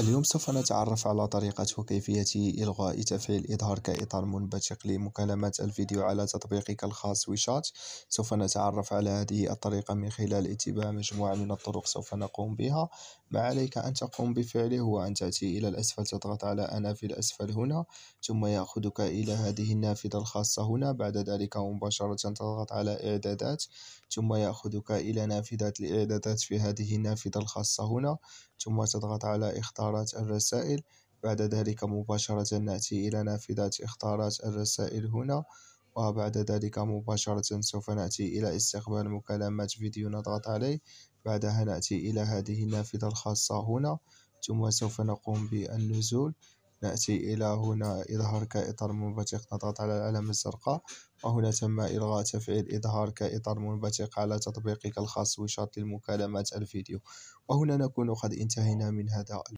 اليوم سوف نتعرف على طريقة وكيفية إلغاء تفعيل إظهار كإطار منبثق لمكالمات الفيديو على تطبيقك الخاص ويشات سوف نتعرف على هذه الطريقة من خلال اتباع مجموعة من الطرق سوف نقوم بها ما عليك أن تقوم بفعله هو أن تأتي إلى الأسفل تضغط على أنا في الأسفل هنا ثم يأخذك إلى هذه النافذة الخاصة هنا بعد ذلك مباشرة تضغط على إعدادات ثم يأخذك إلى نافذة الإعدادات في هذه النافذة الخاصة هنا ثم تضغط على إختار اختارات الرسائل بعد ذلك مباشرة نأتي إلى نافذة اختارات الرسائل هنا وبعد ذلك مباشرة سوف نأتي إلى استقبال مكالمات فيديو نضغط عليه بعدها نأتي إلى هذه النافذة الخاصة هنا ثم سوف نقوم بالنزول نأتي إلى هنا إظهار كإطار منبثق نضغط على العلامة الزرقاء وهنا تم إلغاء تفعيل إظهار كإطار منبثق على تطبيقك الخاص وشرط للمكالمات الفيديو وهنا نكون قد انتهينا من هذا